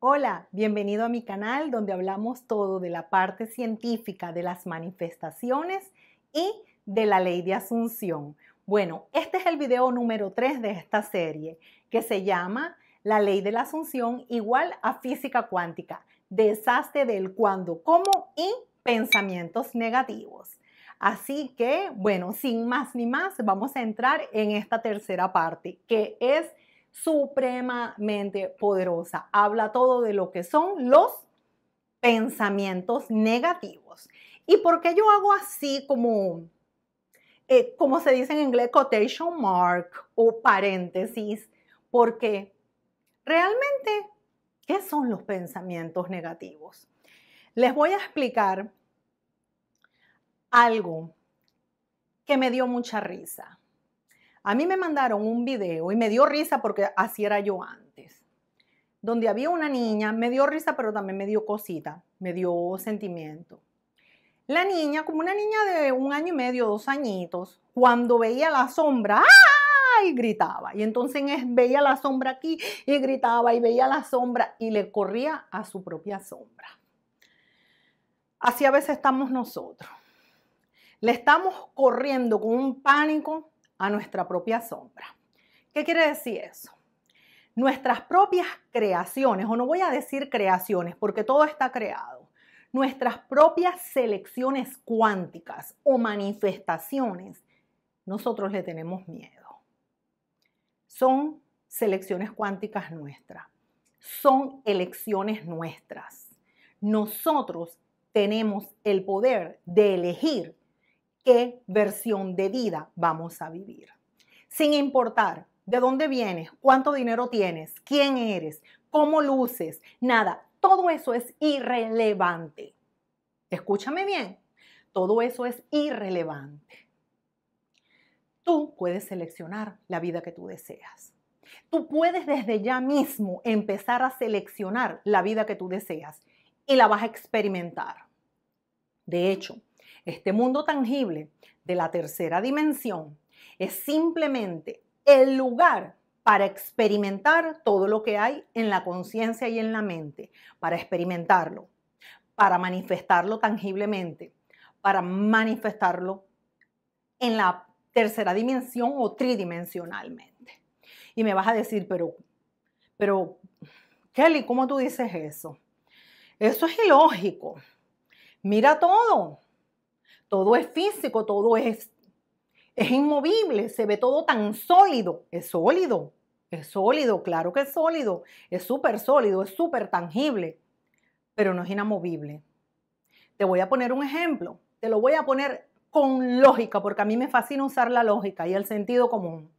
Hola, bienvenido a mi canal donde hablamos todo de la parte científica de las manifestaciones y de la ley de asunción. Bueno, este es el video número 3 de esta serie que se llama La ley de la asunción igual a física cuántica, desastre del cuando, cómo y pensamientos negativos. Así que, bueno, sin más ni más, vamos a entrar en esta tercera parte, que es supremamente poderosa. Habla todo de lo que son los pensamientos negativos. ¿Y por qué yo hago así como, eh, como se dice en inglés, quotation mark o paréntesis? Porque realmente, ¿qué son los pensamientos negativos? Les voy a explicar algo que me dio mucha risa. A mí me mandaron un video y me dio risa porque así era yo antes, donde había una niña, me dio risa pero también me dio cosita, me dio sentimiento. La niña, como una niña de un año y medio, dos añitos, cuando veía la sombra, ¡ah! y gritaba. Y entonces veía la sombra aquí y gritaba y veía la sombra y le corría a su propia sombra. Así a veces estamos nosotros. Le estamos corriendo con un pánico a nuestra propia sombra. ¿Qué quiere decir eso? Nuestras propias creaciones, o no voy a decir creaciones porque todo está creado, nuestras propias selecciones cuánticas o manifestaciones, nosotros le tenemos miedo. Son selecciones cuánticas nuestras, son elecciones nuestras. Nosotros tenemos el poder de elegir qué versión de vida vamos a vivir. Sin importar de dónde vienes, cuánto dinero tienes, quién eres, cómo luces, nada, todo eso es irrelevante. Escúchame bien, todo eso es irrelevante. Tú puedes seleccionar la vida que tú deseas. Tú puedes desde ya mismo empezar a seleccionar la vida que tú deseas y la vas a experimentar. De hecho, este mundo tangible de la tercera dimensión es simplemente el lugar para experimentar todo lo que hay en la conciencia y en la mente, para experimentarlo, para manifestarlo tangiblemente, para manifestarlo en la tercera dimensión o tridimensionalmente. Y me vas a decir, pero, pero, Kelly, ¿cómo tú dices eso? Eso es ilógico. Mira todo. Todo es físico, todo es, es inmovible, se ve todo tan sólido, es sólido, es sólido, claro que es sólido, es súper sólido, es súper tangible, pero no es inamovible. Te voy a poner un ejemplo, te lo voy a poner con lógica, porque a mí me fascina usar la lógica y el sentido común.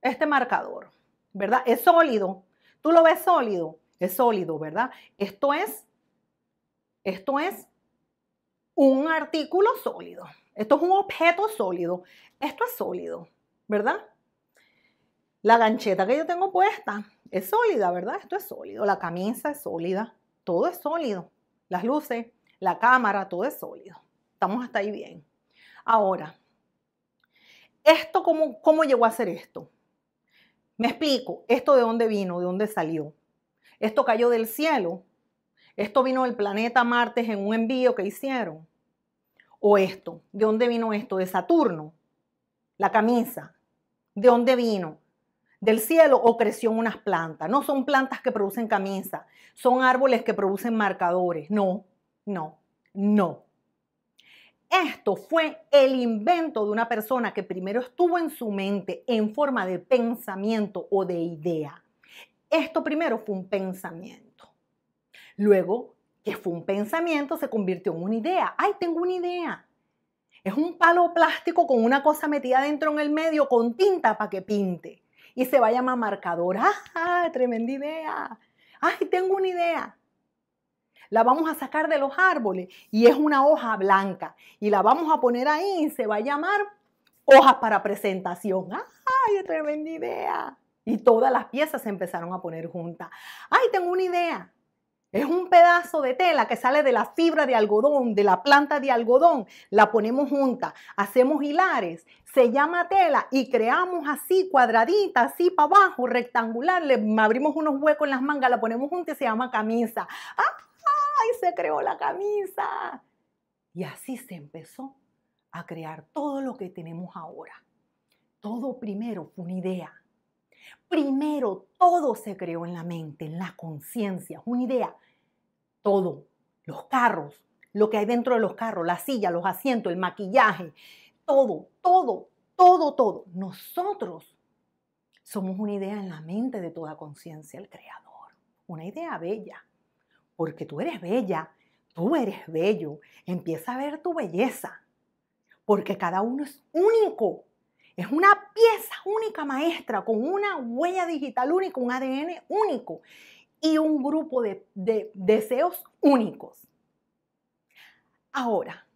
Este marcador, ¿verdad? Es sólido. Tú lo ves sólido, es sólido, ¿verdad? Esto es, esto es un artículo sólido. Esto es un objeto sólido. Esto es sólido, ¿verdad? La gancheta que yo tengo puesta es sólida, ¿verdad? Esto es sólido. La camisa es sólida. Todo es sólido. Las luces, la cámara, todo es sólido. Estamos hasta ahí bien. Ahora, ¿esto cómo, cómo llegó a ser esto? Me explico. ¿Esto de dónde vino? ¿De dónde salió? ¿Esto cayó del cielo? Esto vino del planeta Marte en un envío que hicieron. O esto, ¿de dónde vino esto? De Saturno, la camisa. ¿De dónde vino? ¿Del cielo o creció unas plantas? No son plantas que producen camisa, son árboles que producen marcadores. No, no, no. Esto fue el invento de una persona que primero estuvo en su mente en forma de pensamiento o de idea. Esto primero fue un pensamiento. Luego, que fue un pensamiento, se convirtió en una idea. ¡Ay, tengo una idea! Es un palo plástico con una cosa metida dentro en el medio con tinta para que pinte. Y se va a llamar marcador. Ay, ¡Ah, ah, tremenda idea! ¡Ay, tengo una idea! la vamos a sacar de los árboles y es una hoja blanca y la vamos a poner ahí y se va a llamar hojas para presentación. ¡Ay, tremenda idea! Y todas las piezas se empezaron a poner juntas. ¡Ay, tengo una idea! Es un pedazo de tela que sale de la fibra de algodón, de la planta de algodón. La ponemos junta, hacemos hilares, se llama tela y creamos así cuadradita, así para abajo, rectangular. Le abrimos unos huecos en las mangas, la ponemos junta y se llama camisa. ¡Ay, se creó la camisa! Y así se empezó a crear todo lo que tenemos ahora. Todo primero fue una idea. Primero, todo se creó en la mente, en la conciencia, una idea todo, los carros, lo que hay dentro de los carros, la silla, los asientos, el maquillaje, todo, todo, todo, todo. Nosotros somos una idea en la mente de toda conciencia, el creador, una idea bella, porque tú eres bella, tú eres bello, empieza a ver tu belleza, porque cada uno es único. Es una pieza única maestra con una huella digital única, un ADN único y un grupo de, deseos únicos. Ahora,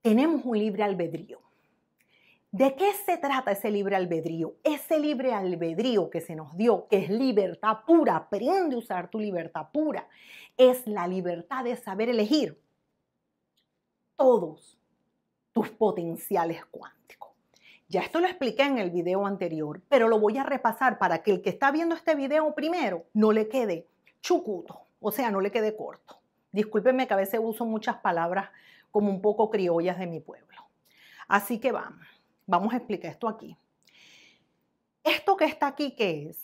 tenemos un libre albedrío. ¿De qué se trata ese libre albedrío? Ese libre albedrío que se nos dio, que es libertad pura, aprende a usar tu libertad pura, es la libertad de saber elegir todos tus potenciales cuánticos. Ya esto lo expliqué en el video anterior, pero lo voy a repasar para que el que está viendo este video primero no le quede chucuto, o sea, no le quede corto. Discúlpenme que a veces uso muchas palabras como un poco criollas de mi pueblo. Así que vamos, vamos a explicar esto aquí. ¿Esto que está aquí qué es?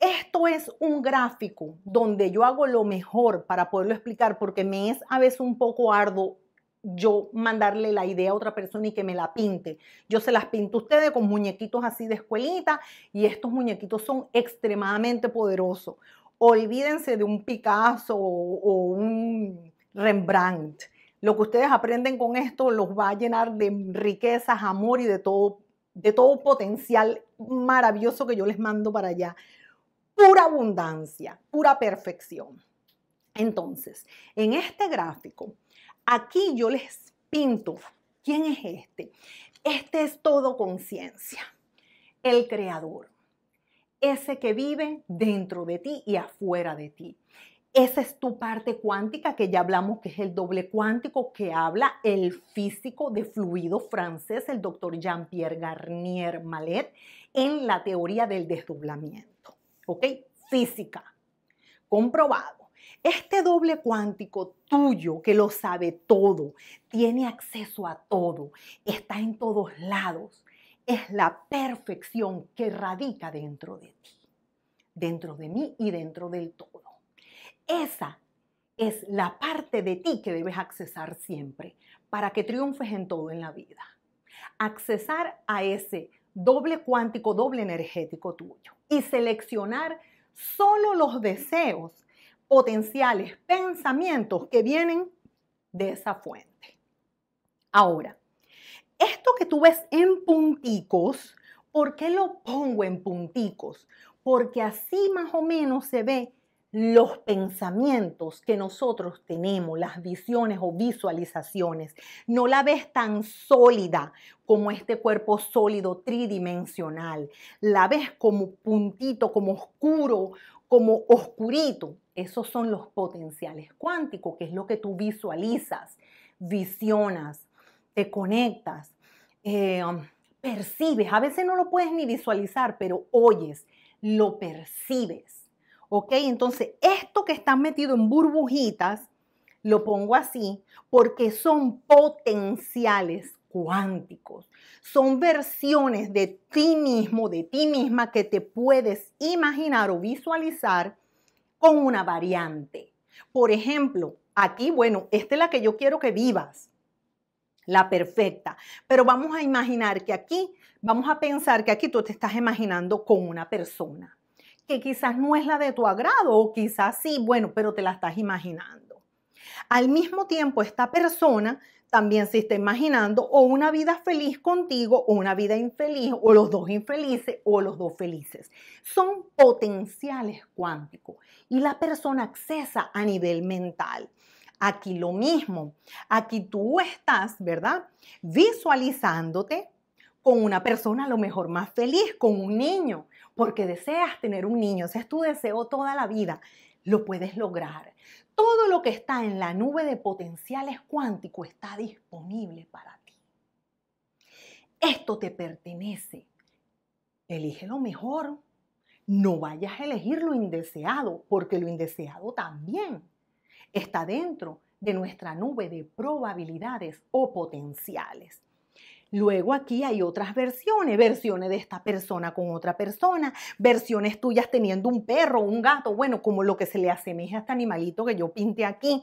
Esto es un gráfico donde yo hago lo mejor para poderlo explicar porque me es a veces un poco arduo yo mandarle la idea a otra persona y que me la pinte. Yo se las pinto a ustedes con muñequitos así de escuelita y estos muñequitos son extremadamente poderosos. Olvídense de un Picasso o, un Rembrandt. Lo que ustedes aprenden con esto los va a llenar de riquezas, amor y de todo, de todo potencial maravilloso que yo les mando para allá. Pura abundancia, pura perfección. Entonces, en este gráfico, Aquí yo les pinto quién es este. Este es todo conciencia, el creador, ese que vive dentro de ti y afuera de ti. Esa es tu parte cuántica que ya hablamos que es el doble cuántico que habla el físico de fluido francés, el doctor Jean-Pierre Garnier Malet, en la teoría del desdoblamiento. ¿Ok? Física, comprobado. Este doble cuántico tuyo, que lo sabe todo, tiene acceso a todo, está en todos lados, es la perfección que radica dentro de ti, dentro de mí y dentro del todo. Esa es la parte de ti que debes accesar siempre para que triunfes en todo en la vida. Accesar a ese doble cuántico, doble energético tuyo y seleccionar solo los deseos potenciales pensamientos que vienen de esa fuente. Ahora, esto que tú ves en punticos, ¿por qué lo pongo en punticos? Porque así más o menos se ve los pensamientos que nosotros tenemos, las visiones o visualizaciones. No la ves tan sólida como este cuerpo sólido tridimensional. La ves como puntito, como oscuro, como oscurito. Esos son los potenciales cuánticos, que es lo que tú visualizas, visionas, te conectas, eh, um, percibes. A veces no lo puedes ni visualizar, pero oyes, lo percibes. Entonces, esto que está metido en burbujitas, lo pongo así, porque son potenciales cuánticos. Son versiones de ti mismo, de ti misma que te puedes imaginar o visualizar con una variante. Por ejemplo, aquí, bueno, esta es la que yo quiero que vivas, la perfecta. Pero vamos a imaginar que aquí, vamos a pensar que aquí tú te estás imaginando con una persona que quizás no es la de tu agrado o quizás sí, bueno, pero te la estás imaginando. Al mismo tiempo, esta persona también se está imaginando o una vida feliz contigo o una vida infeliz o los dos infelices o los dos felices. Son potenciales cuánticos y la persona accesa a nivel mental. Aquí lo mismo, aquí tú estás, ¿verdad? Visualizándote con una persona a lo mejor más feliz, con un niño, porque deseas tener un niño, ese es tu deseo toda la vida, lo puedes lograr. Todo lo que está en la nube de potenciales cuántico está disponible para ti. Esto te pertenece. Elige lo mejor no vayas a elegir lo indeseado, porque lo indeseado también está dentro de nuestra nube de probabilidades o potenciales. Luego aquí hay otras versiones, versiones de esta persona con otra persona, versiones tuyas teniendo un perro, un gato, bueno, como lo que se le asemeja a este animalito que yo pinté aquí,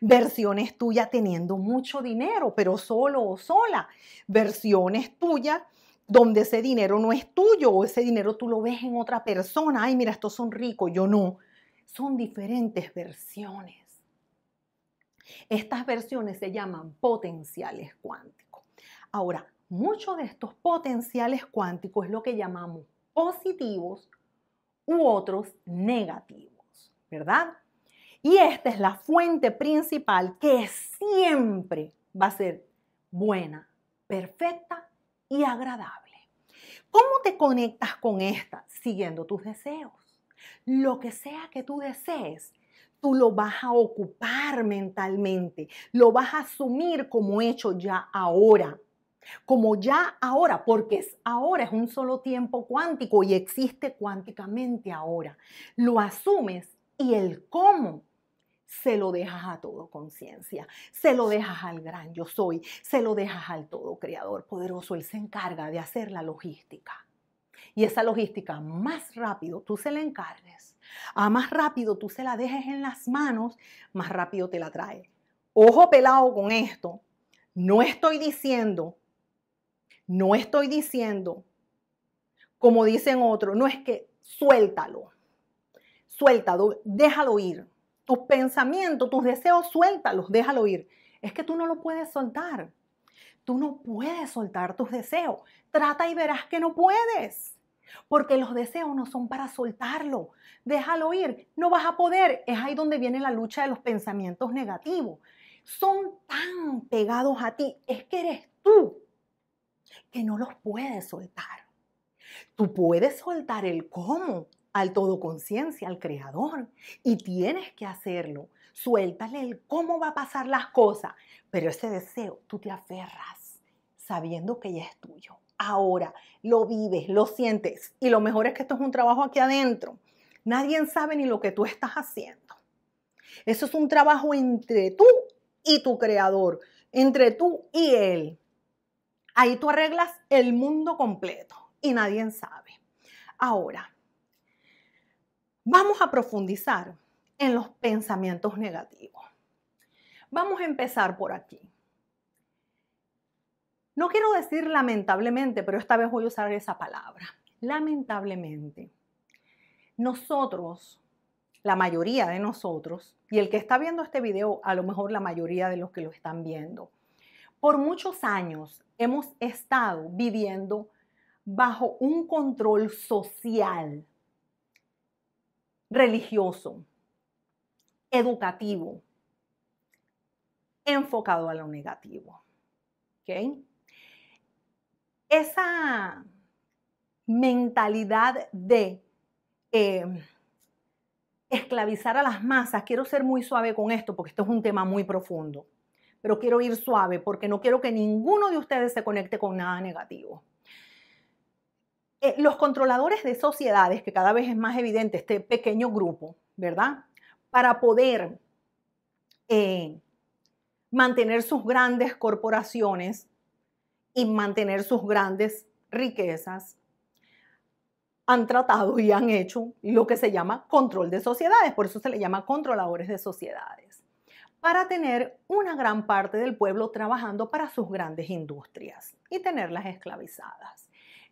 versiones tuyas teniendo mucho dinero, pero solo o sola, versiones tuyas donde ese dinero no es tuyo o ese dinero tú lo ves en otra persona. Ay, mira, estos son ricos, yo no. Son diferentes versiones. Estas versiones se llaman potenciales cuánticos. Ahora, muchos de estos potenciales cuánticos es lo que llamamos positivos u otros negativos, ¿verdad? Y esta es la fuente principal que siempre va a ser buena, perfecta y agradable. ¿Cómo te conectas con esta? Siguiendo tus deseos. Lo que sea que tú desees, tú lo vas a ocupar mentalmente, lo vas a asumir como hecho ya ahora, como ya ahora, porque es ahora, es un solo tiempo cuántico y existe cuánticamente ahora. Lo asumes y el cómo se lo dejas a todo conciencia, se lo dejas al gran yo soy, se lo dejas al todo creador poderoso, él se encarga de hacer la logística. Y esa logística más rápido tú se la encargues, a más rápido tú se la dejes en las manos, más rápido te la trae. Ojo pelado con esto, no estoy diciendo, no estoy diciendo, como dicen otros, no es que suéltalo, suéltalo, déjalo ir tus pensamientos, tus deseos, suéltalos, déjalo ir. Es que tú no lo puedes soltar. Tú no puedes soltar tus deseos. Trata y verás que no puedes. Porque los deseos no son para soltarlo. Déjalo ir. No vas a poder. Es ahí donde viene la lucha de los pensamientos negativos. Son tan pegados a ti. Es que eres tú que no los puedes soltar. Tú puedes soltar el cómo, al conciencia al creador. Y tienes que hacerlo. Suéltale el cómo va a pasar las cosas. Pero ese deseo tú te aferras sabiendo que ya es tuyo. Ahora lo vives, lo sientes. Y lo mejor es que esto es un trabajo aquí adentro. Nadie sabe ni lo que tú estás haciendo. Eso es un trabajo entre tú y tu creador, entre tú y él. Ahí tú arreglas el mundo completo y nadie sabe. Ahora, Vamos a profundizar en los pensamientos negativos. Vamos a empezar por aquí. No quiero decir lamentablemente, pero esta vez voy a usar esa palabra. Lamentablemente, nosotros, la mayoría de nosotros, y el que está viendo este video, a lo mejor la mayoría de los que lo están viendo, por muchos años hemos estado viviendo bajo un control social religioso, educativo, enfocado a lo negativo. Esa mentalidad de eh, esclavizar a las masas, quiero ser muy suave con esto porque esto es un tema muy profundo, pero quiero ir suave porque no quiero que ninguno de ustedes se conecte con nada negativo. Eh, los controladores de sociedades, que cada vez es más evidente este pequeño grupo, ¿verdad? Para poder eh, mantener sus grandes corporaciones y mantener sus grandes riquezas, han tratado y han hecho lo que se llama control de sociedades, por eso se le llama controladores de sociedades, para tener una gran parte del pueblo trabajando para sus grandes industrias y tenerlas esclavizadas.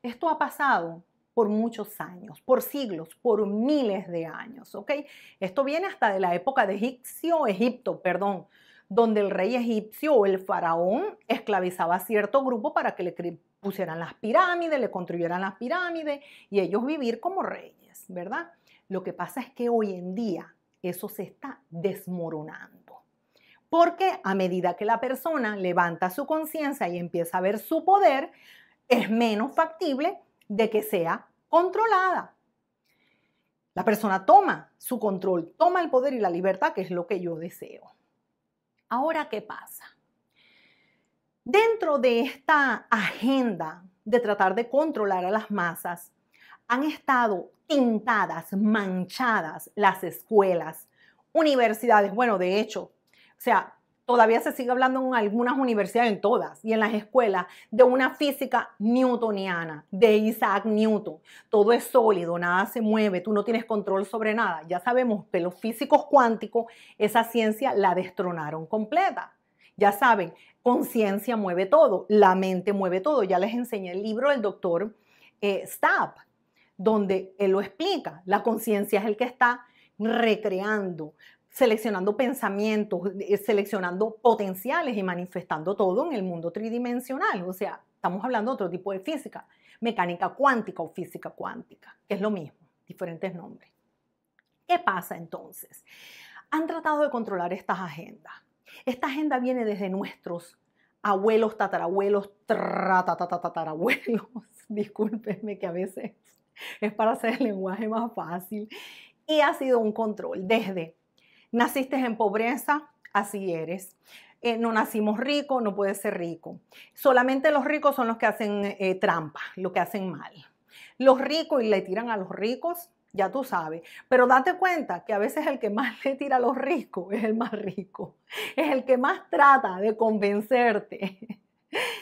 Esto ha pasado por muchos años, por siglos, por miles de años, ¿ok? Esto viene hasta de la época de Egipcio, Egipto, perdón, donde el rey egipcio o el faraón esclavizaba a cierto grupo para que le pusieran las pirámides, le construyeran las pirámides y ellos vivir como reyes, ¿verdad? Lo que pasa es que hoy en día eso se está desmoronando. Porque a medida que la persona levanta su conciencia y empieza a ver su poder, es menos factible de que sea controlada. La persona toma su control, toma el poder y la libertad, que es lo que yo deseo. Ahora, ¿qué pasa? Dentro de esta agenda de tratar de controlar a las masas, han estado tintadas, manchadas las escuelas, universidades, bueno, de hecho, o sea, todavía se sigue hablando en algunas universidades, en todas, y en las escuelas, de una física newtoniana, de Isaac Newton. Todo es sólido, nada se mueve, tú no tienes control sobre nada. Ya sabemos que los físicos cuánticos esa ciencia la destronaron completa. Ya saben, conciencia mueve todo, la mente mueve todo. Ya les enseñé el libro del doctor eh, Stapp, donde él lo explica. La conciencia es el que está recreando, seleccionando pensamientos, eh, seleccionando potenciales y manifestando todo en el mundo tridimensional. O sea, estamos hablando de otro tipo de física, mecánica cuántica o física cuántica, que es lo mismo, diferentes nombres. ¿Qué pasa entonces? Han tratado de controlar estas agendas. Esta agenda viene desde nuestros abuelos, tatarabuelos, tatarabuelos. Discúlpenme que a veces es para hacer el lenguaje más fácil. Y ha sido un control desde Naciste en pobreza, así eres. Eh, no nacimos ricos, no puedes ser rico. Solamente los ricos son los que hacen eh, trampa, los que hacen mal. Los ricos y le tiran a los ricos, ya tú sabes. Pero date cuenta que a veces el que más le tira a los ricos es el más rico. Es el que más trata de convencerte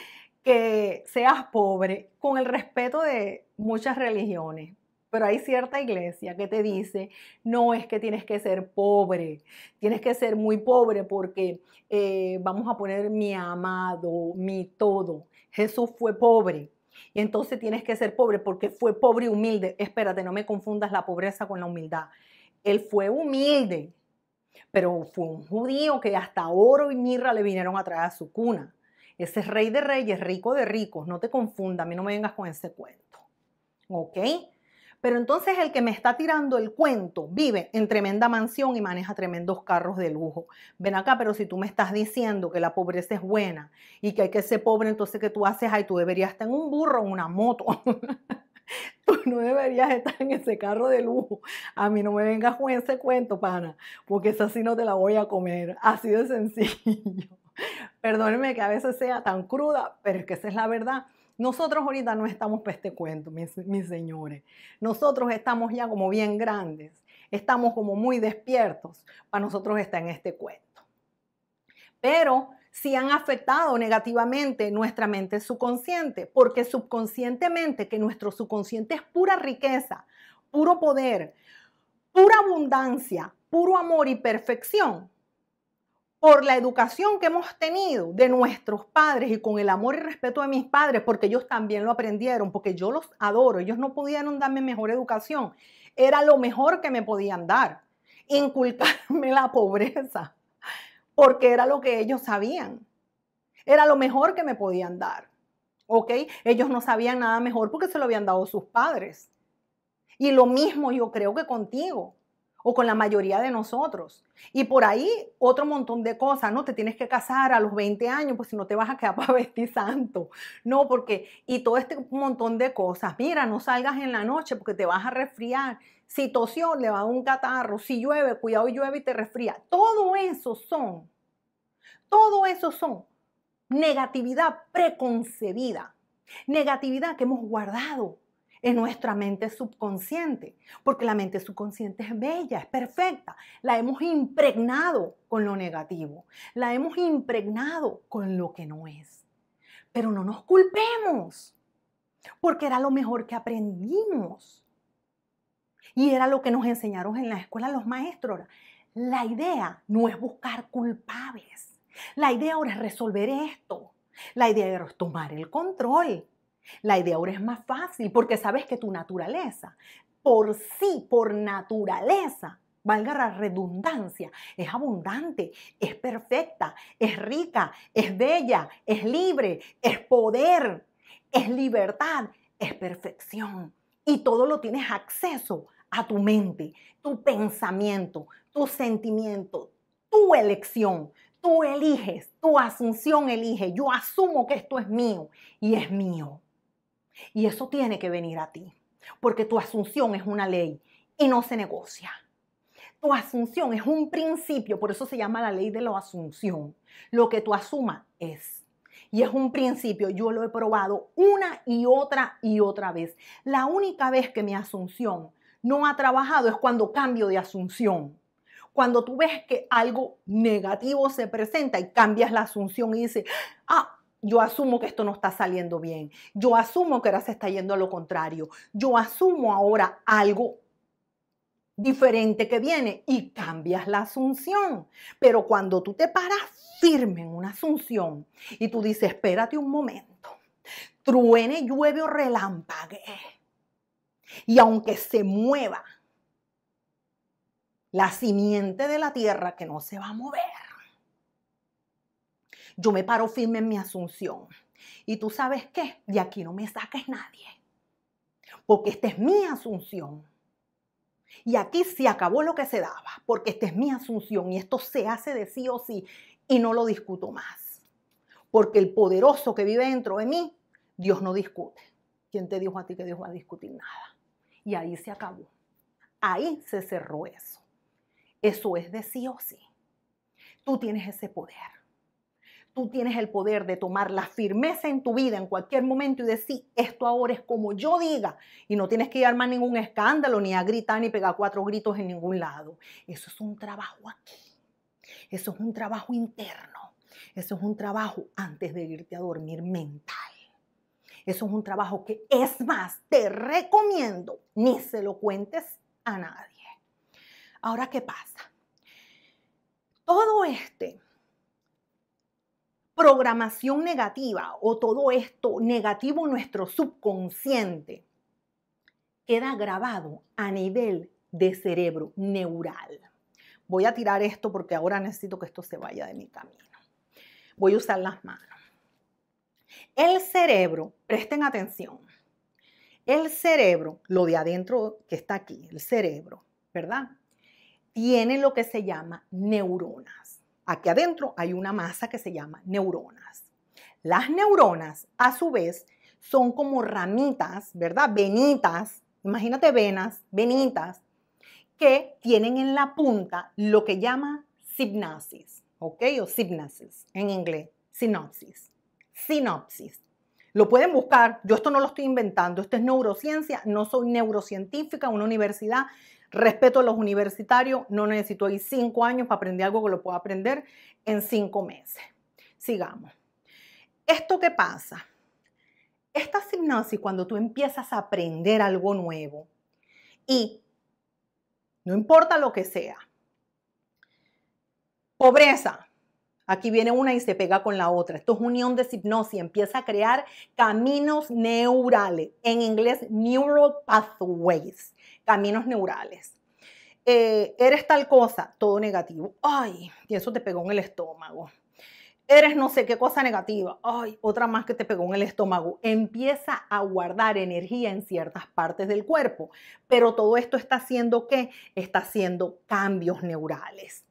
que seas pobre con el respeto de muchas religiones pero hay cierta iglesia que te dice, no es que tienes que ser pobre, tienes que ser muy pobre porque eh, vamos a poner mi amado, mi todo. Jesús fue pobre. Y entonces tienes que ser pobre porque fue pobre y humilde. Espérate, no me confundas la pobreza con la humildad. Él fue humilde, pero fue un judío que hasta oro y mirra le vinieron a traer a su cuna. Ese es rey de reyes, rico de ricos. No te confundas, a mí no me vengas con ese cuento. ¿Ok? Pero entonces el que me está tirando el cuento vive en tremenda mansión y maneja tremendos carros de lujo. Ven acá, pero si tú me estás diciendo que la pobreza es buena y que hay que ser pobre, entonces ¿qué tú haces, ahí? tú deberías estar en un burro, en una moto. tú no deberías estar en ese carro de lujo. A mí no me vengas con ese cuento, pana, porque esa sí no te la voy a comer. Así de sencillo. Perdóneme que a veces sea tan cruda, pero es que esa es la verdad. Nosotros ahorita no estamos para este cuento, mis, señores. Nosotros estamos ya como bien grandes, estamos como muy despiertos. Para nosotros está en este cuento. Pero si han afectado negativamente nuestra mente subconsciente, porque subconscientemente, que nuestro subconsciente es pura riqueza, puro poder, pura abundancia, puro amor y perfección, por la educación que hemos tenido de nuestros padres y con el amor y respeto de mis padres, porque ellos también lo aprendieron, porque yo los adoro, ellos no pudieron darme mejor educación, era lo mejor que me podían dar, inculcarme la pobreza, porque era lo que ellos sabían, era lo mejor que me podían dar, ¿ok? Ellos no sabían nada mejor porque se lo habían dado sus padres. Y lo mismo yo creo que contigo o con la mayoría de nosotros. Y por ahí otro montón de cosas, ¿no? Te tienes que casar a los 20 años, pues si no te vas a quedar para vestir santo, ¿no? Porque, y todo este montón de cosas, mira, no salgas en la noche porque te vas a resfriar, si tosió, le va a un catarro, si llueve, cuidado llueve y te resfría. Todo eso son, todo eso son negatividad preconcebida, negatividad que hemos guardado, en nuestra mente subconsciente, porque la mente subconsciente es bella, es perfecta, la hemos impregnado con lo negativo, la hemos impregnado con lo que no es. Pero no nos culpemos, porque era lo mejor que aprendimos. Y era lo que nos enseñaron en la escuela los maestros. La idea no es buscar culpables. La idea ahora es resolver esto. La idea ahora es tomar el control. La idea ahora es más fácil porque sabes que tu naturaleza, por sí, por naturaleza, valga la redundancia, es abundante, es perfecta, es rica, es bella, es libre, es poder, es libertad, es perfección. Y todo lo tienes acceso a tu mente, tu pensamiento, tu sentimiento, tu elección. Tú eliges, tu asunción elige. Yo asumo que esto es mío y es mío. Y eso tiene que venir a ti, porque tu asunción es una ley y no se negocia. Tu asunción es un principio, por eso se llama la ley de la asunción. Lo que tú asumas es. Y es un principio, yo lo he probado una y otra y otra vez. La única vez que mi asunción no ha trabajado es cuando cambio de asunción. Cuando tú ves que algo negativo se presenta y cambias la asunción y dices, ah, yo asumo que esto no está saliendo bien, yo asumo que ahora se está yendo a lo contrario, yo asumo ahora algo diferente que viene y cambias la asunción. Pero cuando tú te paras firme en una asunción y tú dices, espérate un momento, truene, llueve o relámpague, y aunque se mueva la simiente de la tierra que no se va a mover, yo me paro firme en mi asunción. Y tú sabes qué, de aquí no me saques nadie, porque esta es mi asunción. Y aquí se acabó lo que se daba, porque esta es mi asunción y esto se hace de sí o sí y no lo discuto más. Porque el poderoso que vive dentro de mí, Dios no discute. ¿Quién te dijo a ti que Dios va a discutir nada? Y ahí se acabó. Ahí se cerró eso. Eso es de sí o sí. Tú tienes ese poder tú tienes el poder de tomar la firmeza en tu vida en cualquier momento y decir, esto ahora es como yo diga. Y no tienes que ir a armar ningún escándalo, ni a gritar, ni pegar cuatro gritos en ningún lado. Eso es un trabajo aquí. Eso es un trabajo interno. Eso es un trabajo antes de irte a dormir mental. Eso es un trabajo que es más, te recomiendo, ni se lo cuentes a nadie. Ahora, ¿qué pasa? Todo este programación negativa o todo esto negativo en nuestro subconsciente queda grabado a nivel de cerebro neural. Voy a tirar esto porque ahora necesito que esto se vaya de mi camino. Voy a usar las manos. El cerebro, presten atención, el cerebro, lo de adentro que está aquí, el cerebro, ¿verdad? Tiene lo que se llama neuronas. Aquí adentro hay una masa que se llama neuronas. Las neuronas, a su vez, son como ramitas, ¿verdad? Venitas, imagínate venas, venitas, que tienen en la punta lo que llama sinapsis, ¿ok? O sinapsis en inglés, sinopsis, sinopsis. Lo pueden buscar, yo esto no lo estoy inventando, esto es neurociencia, no soy neurocientífica, una universidad, Respeto a los universitarios, no necesito ahí cinco años para aprender algo que lo puedo aprender en cinco meses. Sigamos. ¿Esto qué pasa? Esta simnosis, cuando tú empiezas a aprender algo nuevo y no importa lo que sea, pobreza, Aquí viene una y se pega con la otra. Esto es unión de hipnosis. Empieza a crear caminos neurales. En inglés, neural pathways caminos neurales. Eh, eres tal cosa, todo negativo. Ay, y eso te pegó en el estómago. Eres no sé qué cosa negativa. Ay, otra más que te pegó en el estómago. Empieza a guardar energía en ciertas partes del cuerpo. Pero todo esto está haciendo qué? Está haciendo cambios neurales.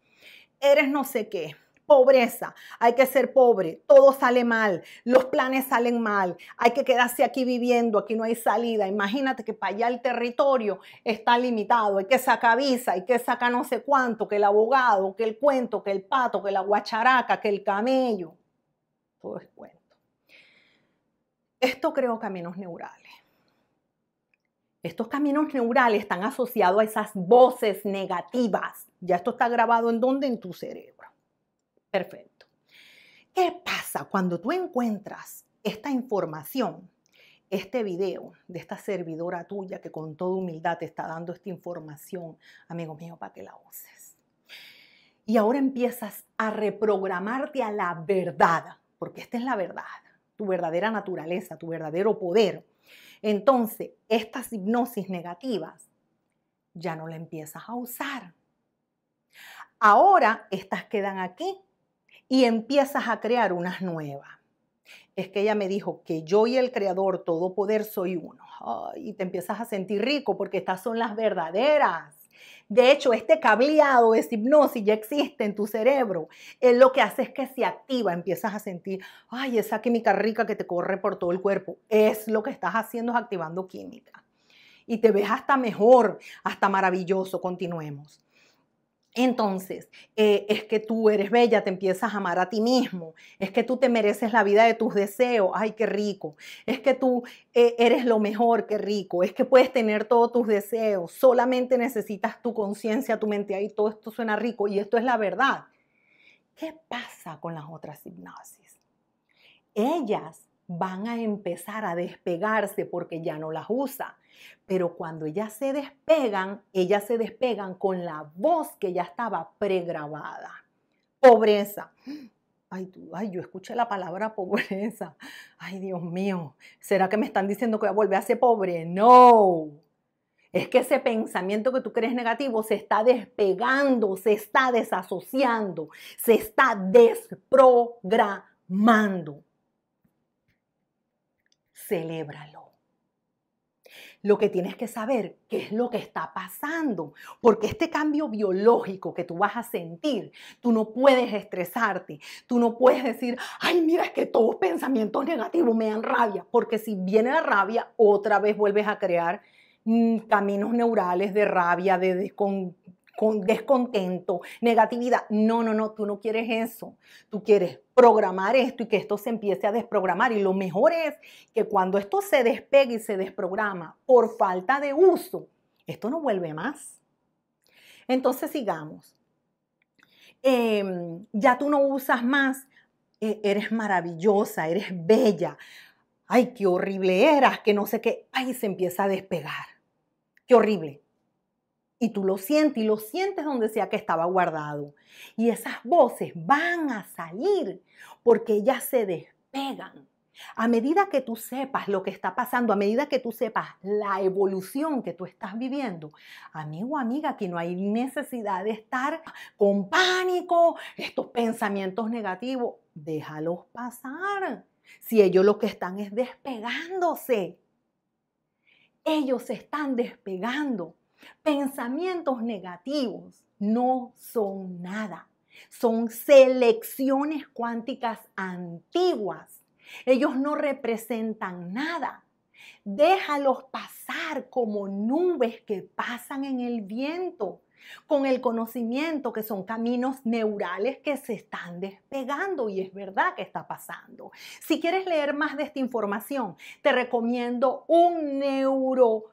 Eres no sé qué pobreza, hay que ser pobre, todo sale mal, los planes salen mal, hay que quedarse aquí viviendo, aquí no hay salida, imagínate que para allá el territorio está limitado, hay que sacar visa, hay que sacar no sé cuánto, que el abogado, que el cuento, que el pato, que la guacharaca, que el camello, todo es cuento. Esto creo caminos neurales. Estos caminos neurales están asociados a esas voces negativas. Ya esto está grabado en dónde? En tu cerebro. Perfecto. ¿Qué pasa cuando tú encuentras esta información, este video de esta servidora tuya que con toda humildad te está dando esta información, amigo mío, para que la uses? Y ahora empiezas a reprogramarte a la verdad, porque esta es la verdad, tu verdadera naturaleza, tu verdadero poder. Entonces, estas hipnosis negativas ya no la empiezas a usar. Ahora estas quedan aquí y empiezas a crear unas nuevas. Es que ella me dijo que yo y el Creador todo poder soy uno. y te empiezas a sentir rico porque estas son las verdaderas. De hecho, este cableado, de hipnosis ya existe en tu cerebro. Es lo que hace es que se activa, empiezas a sentir, ay, esa química rica que te corre por todo el cuerpo. Es lo que estás haciendo, es activando química. Y te ves hasta mejor, hasta maravilloso. Continuemos. Entonces, eh, es que tú eres bella, te empiezas a amar a ti mismo, es que tú te mereces la vida de tus deseos, ay, qué rico, es que tú eh, eres lo mejor, qué rico, es que puedes tener todos tus deseos, solamente necesitas tu conciencia, tu mente, ahí todo esto suena rico y esto es la verdad. ¿Qué pasa con las otras hipnosis? Ellas van a empezar a despegarse porque ya no las usa. Pero cuando ellas se despegan, ellas se despegan con la voz que ya estaba pregrabada. Pobreza. Ay, tú, ay, yo escuché la palabra pobreza. Ay, Dios mío, ¿será que me están diciendo que voy a volver a ser pobre? No. Es que ese pensamiento que tú crees negativo se está despegando, se está desasociando, se está desprogramando celébralo. Lo que tienes que saber, qué es lo que está pasando, porque este cambio biológico que tú vas a sentir, tú no puedes estresarte, tú no puedes decir, ay, mira, es que todos pensamientos negativos me dan rabia, porque si viene la rabia, otra vez vuelves a crear mm, caminos neurales de rabia, de, descon, con descontento, negatividad. No, no, no, tú no quieres eso. Tú quieres programar esto y que esto se empiece a desprogramar. Y lo mejor es que cuando esto se despegue y se desprograma por falta de uso, esto no vuelve más. Entonces sigamos. Em, ya tú no usas más, e, eres maravillosa, eres bella. Ay, qué horrible eras, que no sé qué. Ay, se empieza a despegar. Qué horrible y tú lo sientes y lo sientes donde sea que estaba guardado. Y esas voces van a salir porque ellas se despegan. A medida que tú sepas lo que está pasando, a medida que tú sepas la evolución que tú estás viviendo, amigo, amiga, aquí no hay necesidad de estar con pánico, estos pensamientos negativos, déjalos pasar. Si ellos lo que están es despegándose, ellos se están despegando Pensamientos negativos no son nada, son selecciones cuánticas antiguas. Ellos no representan nada. Déjalos pasar como nubes que pasan en el viento, con el conocimiento que son caminos neurales que se están despegando y es verdad que está pasando. Si quieres leer más de esta información, te recomiendo un neuro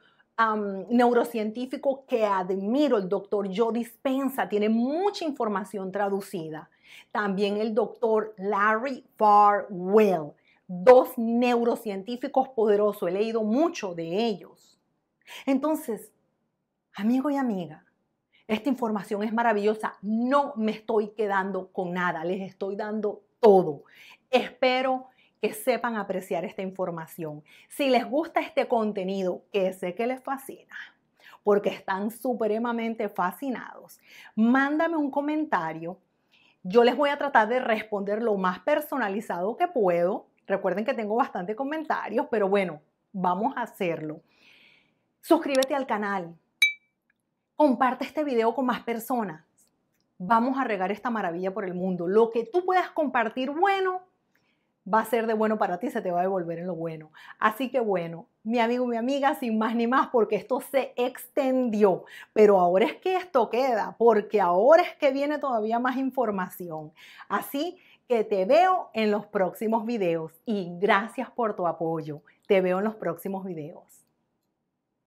neurocientífico que admiro, el doctor Joe Dispensa, tiene mucha información traducida. También el doctor Larry Farwell, dos neurocientíficos poderosos. He leído mucho de ellos. Entonces, amigo y amiga, esta información es maravillosa. No me estoy quedando con nada, les estoy dando todo. Espero que sepan apreciar esta información. Si les gusta este contenido, que sé que les fascina, porque están supremamente fascinados, mándame un comentario. Yo les voy a tratar de responder lo más personalizado que puedo. Recuerden que tengo bastante comentarios, pero bueno, vamos a hacerlo. Suscríbete al canal. Comparte este video con más personas. Vamos a regar esta maravilla por el mundo. Lo que tú puedas compartir, bueno, va a ser de bueno para ti, se te va a devolver en lo bueno. Así que bueno, mi amigo, mi amiga, sin más ni más, porque esto se extendió. Pero ahora es que esto queda, porque ahora es que viene todavía más información. Así que te veo en los próximos videos y gracias por tu apoyo. Te veo en los próximos videos.